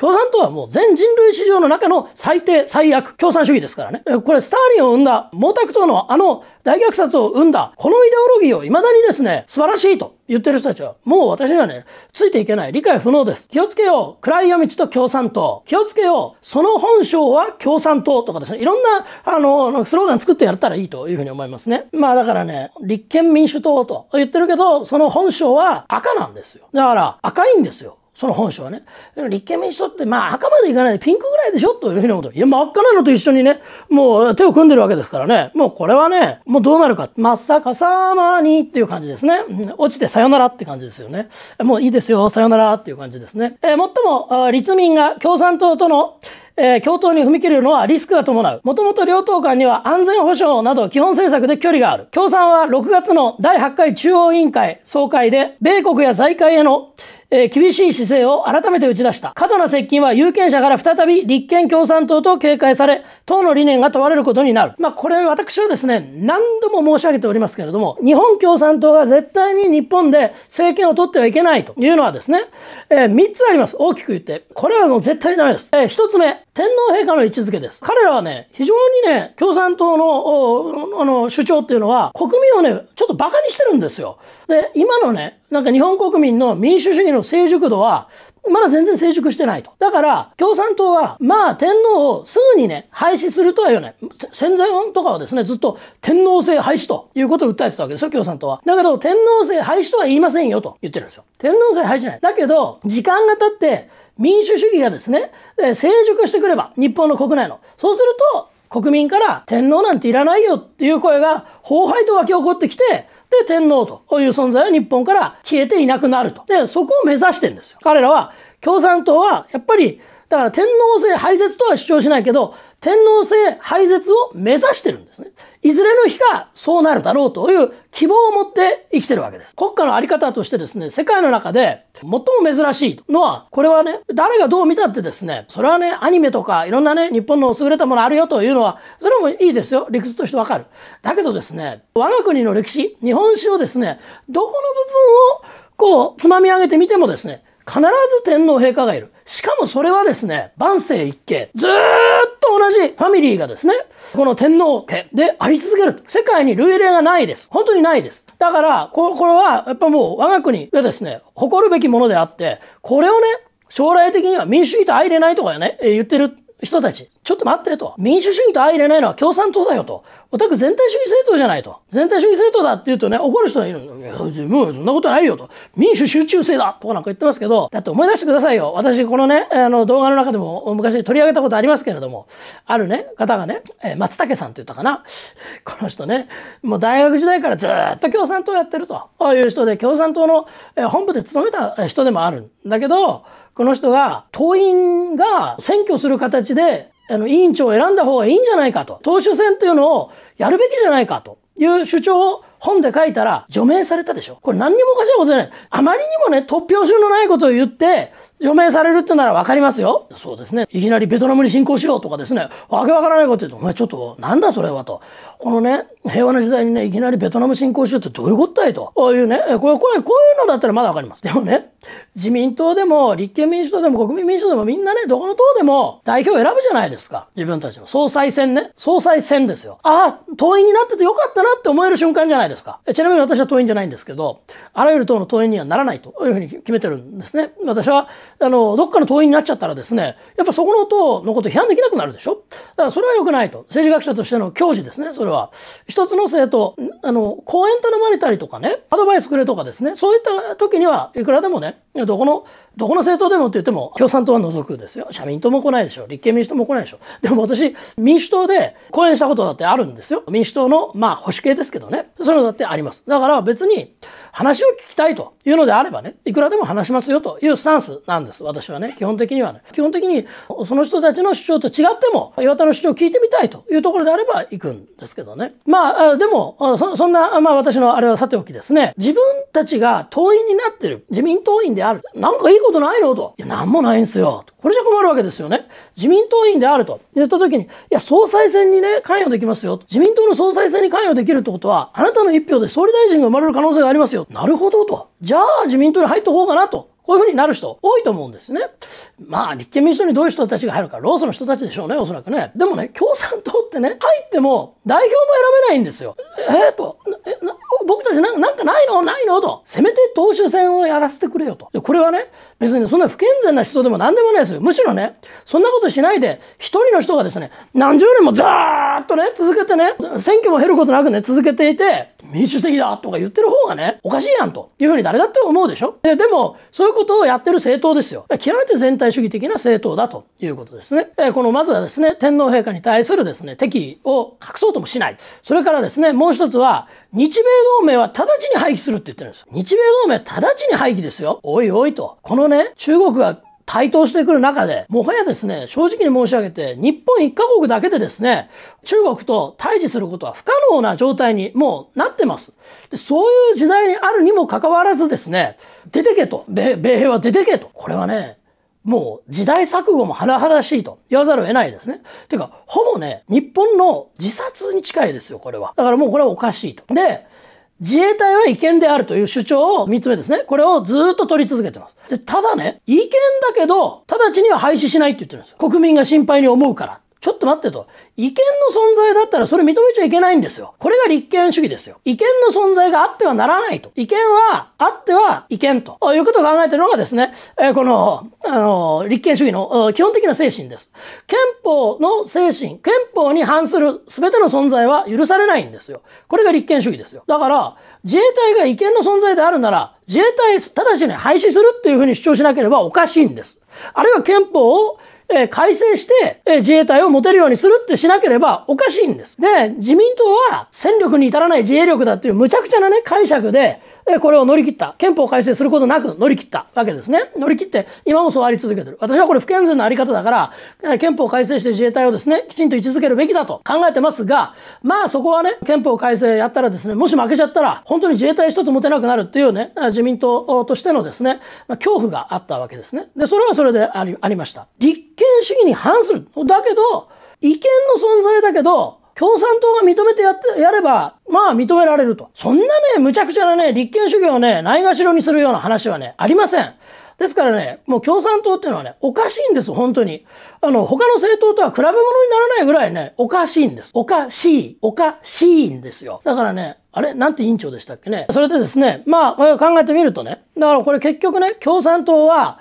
共産党はもう全人類史上の中の最低、最悪、共産主義ですからね。これ、スターリンを生んだ、毛沢東のあの大虐殺を生んだ、このイデオロギーを未だにですね、素晴らしいと言ってる人たちは、もう私にはね、ついていけない、理解不能です。気をつけよう、暗い夜道と共産党。気をつけよう、その本性は共産党とかですね、いろんな、あの、スローガン作ってやったらいいというふうに思いますね。まあだからね、立憲民主党と言ってるけど、その本性は赤なんですよ。だから、赤いんですよ。その本性はね。立憲民主党って、まあ、赤までいかないでピンクぐらいでしょというふうなこと。いや、真っ赤なのと一緒にね、もう手を組んでるわけですからね。もうこれはね、もうどうなるか。まさかさまにっていう感じですね。落ちてさよならって感じですよね。もういいですよ、さよならっていう感じですね。えー、もっとも、立民が共産党とのえー、共闘に踏み切るのはリスクが伴う。もともと両党間には安全保障など基本政策で距離がある。共産は6月の第8回中央委員会総会で、米国や財界へのえー、厳しい姿勢を改めて打ち出した。過度な接近は有権者から再び立憲共産党と警戒され、党の理念が問われることになる。まあ、これ私はですね、何度も申し上げておりますけれども、日本共産党が絶対に日本で政権を取ってはいけないというのはですね、えー、3つあります。大きく言って。これはもう絶対にダメです。えー、1つ目、天皇陛下の位置づけです。彼らはね、非常にね、共産党の、あの、主張っていうのは、国民をね、ちょっと馬鹿にしてるんですよ。で、今のね、なんか日本国民の民主主義の成熟度は、まだ全然成熟してないと。だから、共産党は、まあ、天皇をすぐにね、廃止するとは言わない。戦前とかはですね、ずっと天皇制廃止ということを訴えてたわけですよ、共産党は。だけど、天皇制廃止とは言いませんよと言ってるんですよ。天皇制廃止じゃない。だけど、時間が経って、民主主義がですね、成熟してくれば、日本の国内の。そうすると、国民から天皇なんていらないよっていう声が、崩廃と湧き起こってきて、で、天皇という存在は日本から消えていなくなると。で、そこを目指してんですよ。彼らは、共産党は、やっぱり、だから天皇制廃絶とは主張しないけど、天皇制廃絶を目指してるんですね。いずれの日かそうなるだろうという希望を持って生きてるわけです。国家のあり方としてですね、世界の中で最も珍しいのは、これはね、誰がどう見たってですね、それはね、アニメとかいろんなね、日本の優れたものあるよというのは、それもいいですよ。理屈としてわかる。だけどですね、我が国の歴史、日本史をですね、どこの部分をこう、つまみ上げてみてもですね、必ず天皇陛下がいる。しかもそれはですね、万世一系。ずーっで、ファミリーがですね、この天皇家であり続ける。世界に類例がないです。本当にないです。だから、これは、やっぱもう我が国がですね、誇るべきものであって、これをね、将来的には民主主義と相入れないとかね、言ってる人たち、ちょっと待ってと。民主主義と相入れないのは共産党だよと。オタク全体主義政党じゃないと。全体主義政党だって言うとね、怒る人はいるの。いや、もうそんなことないよと。民主集中制だとかなんか言ってますけど、だって思い出してくださいよ。私、このね、あの動画の中でも昔取り上げたことありますけれども、あるね、方がね、え松竹さんって言ったかな。この人ね、もう大学時代からずっと共産党やってるとああいう人で、共産党の本部で勤めた人でもあるんだけど、この人が、党員が選挙する形で、あの、委員長を選んだ方がいいんじゃないかと。党首選というのをやるべきじゃないかという主張を本で書いたら除名されたでしょこれ何にもおかしなことじゃない。あまりにもね、突拍子のないことを言って、除名されるってならわかりますよ。そうですね。いきなりベトナムに侵攻しようとかですね、わけわからないこと言うと、お前ちょっと、なんだそれはと。このね、平和な時代にね、いきなりベトナム侵攻しようってどういうことだいと。こういうね、これ、これ、こういうのだったらまだわかります。でもね、自民党でも、立憲民主党でも、国民民主党でも、みんなね、どこの党でも、代表を選ぶじゃないですか。自分たちの。総裁選ね。総裁選ですよ。ああ、党員になっててよかったなって思える瞬間じゃないですか。ちなみに私は党員じゃないんですけど、あらゆる党の党員にはならないというふうに決めてるんですね。私は、あの、どっかの党員になっちゃったらですね、やっぱそこの党のこと批判できなくなるでしょ。だからそれは良くないと。政治学者としての教授ですね、それは。一つの政党、あの、講演頼まれたりとかね、アドバイスくれとかですね、そういった時にはいくらでもね、どこの、どこの政党でもって言っても、共産党は除くですよ。社民党も来ないでしょ。立憲民主党も来ないでしょ。でも私、民主党で講演したことだってあるんですよ。民主党の、まあ、保守系ですけどね。そういうのだってあります。だから別に、話を聞きたいというのであればね、いくらでも話しますよというスタンスなんです。私はね、基本的にはね。基本的に、その人たちの主張と違っても、岩田の主張を聞いてみたいというところであれば行くんですけどね。まあ、でも、そんな、まあ私のあれはさておきですね。自分たちが党員になってる、自民党員でである。なんかいいことないのと。いや、何もないんすよ。これじゃ困るわけですよね。自民党員であると言った時に、いや、総裁選にね、関与できますよ。自民党の総裁選に関与できるってことは、あなたの一票で総理大臣が生まれる可能性がありますよ。なるほどと。じゃあ、自民党に入った方がなと。こういうふうになる人多いと思うんですね。まあ、立憲民主党にどういう人たちが入るか、労組の人たちでしょうね、おそらくね。でもね、共産党ってね、入っても代表も選べないんですよ。えー、っと、え、な、僕たちなんかなんかないのないのと、せめて党首選をやらせてくれよと。で、これはね、別にそんな不健全な思想でも何でもないですよ。むしろね、そんなことしないで、一人の人がですね、何十年もずーっとね、続けてね、選挙も減ることなくね、続けていて、民主的だとか言ってる方がね、おかしいやんというふうに誰だって思うでしょででも、そういうことをやってる政党ですよ。極めて全体主義的な政党だということですね。えこのまずはですね、天皇陛下に対するですね、敵意を隠そうともしない。それからですね、もう一つは、日米同盟は直ちに廃棄するって言ってるんです。日米同盟は直ちに廃棄ですよ。おいおいと。このね、中国が台頭してくる中で、もはやですね、正直に申し上げて、日本1カ国だけでですね、中国と対峙することは不可能な状態にもうなってます。でそういう時代にあるにもかかわらずですね、出てけと。米兵は出てけと。これはね、もう時代錯誤も甚だしいと言わざるを得ないですね。ていうか、ほぼね、日本の自殺に近いですよ、これは。だからもうこれはおかしいと。で、自衛隊は違憲であるという主張を三つ目ですね。これをずっと取り続けてます。でただね、違憲だけど、直ちには廃止しないって言ってるんです。よ。国民が心配に思うから。ちょっと待ってと。違憲の存在だったらそれ認めちゃいけないんですよ。これが立憲主義ですよ。違憲の存在があってはならないと。違憲はあっては違憲ということを考えているのがですね、えこの、あの、立憲主義の基本的な精神です。憲法の精神、憲法に反する全ての存在は許されないんですよ。これが立憲主義ですよ。だから、自衛隊が違憲の存在であるなら、自衛隊直ちに廃止するっていうふうに主張しなければおかしいんです。あるいは憲法をえ改正して、え自衛隊を持てるようにするってしなければおかしいんです。で、自民党は戦力に至らない自衛力だっていう無茶苦茶なね、解釈で、えこれを乗り切った。憲法改正することなく乗り切ったわけですね。乗り切って、今もそうあり続けてる。私はこれ不健全なあり方だから、憲法改正して自衛隊をですね、きちんと位置づけるべきだと考えてますが、まあそこはね、憲法改正やったらですね、もし負けちゃったら、本当に自衛隊一つ持てなくなるっていうね、自民党としてのですね、恐怖があったわけですね。で、それはそれでありありました。権主義に反する。だけど、違憲の存在だけど、共産党が認めてやってやれば、まあ認められると。そんなね、無茶苦茶なね、立憲主義をね、ないがしろにするような話はね、ありません。ですからね、もう共産党っていうのはね、おかしいんです、本当に。あの、他の政党とは比べ物にならないぐらいね、おかしいんです。おかしい、おかしいんですよ。だからね、あれなんて委員長でしたっけねそれでですね、まあ、考えてみるとね、だからこれ結局ね、共産党は、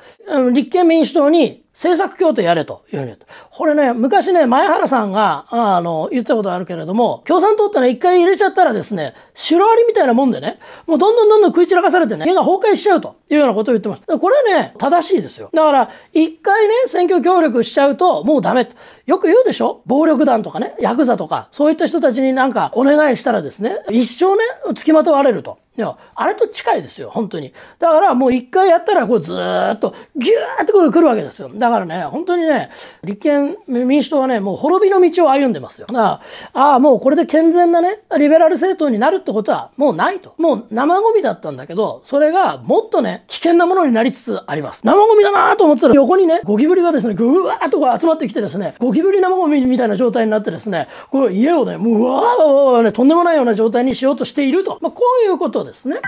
立憲民主党に政策協定やれというふうに言った。これね、昔ね、前原さんが、あの、言ったことあるけれども、共産党ってね、一回入れちゃったらですね、シロアリみたいなもんでね、もうどんどんどんどん食い散らかされてね、家が崩壊しちゃうというようなことを言ってます。これね、正しいですよ。だから、一回ね、選挙協力しちゃうと、もうダメと。よく言うでしょ暴力団とかね、ヤクザとか、そういった人たちになんかお願いしたらですね、一生ね、付きまとわれると。いや、あれと近いですよ、本当に。だからもう一回やったら、こうずっとギューってくるわけですよ。だからね、本当にね、立憲民主党はね、もう滅びの道を歩んでますよ。ああ、もうこれで健全なね、リベラル政党になるってことはもうないと。もう生ゴミだったんだけど、それがもっとね、危険なものになりつつあります。生ゴミだなと思ってたら、横にね、ゴキブリがですね、ぐわーっとこう集まってきてですね、ゴキブリ生ゴミみたいな状態になってですね、この家をね、もうわーわーわーね、とんでもないような状態にしようとしていると。まあ、こういうことでですね。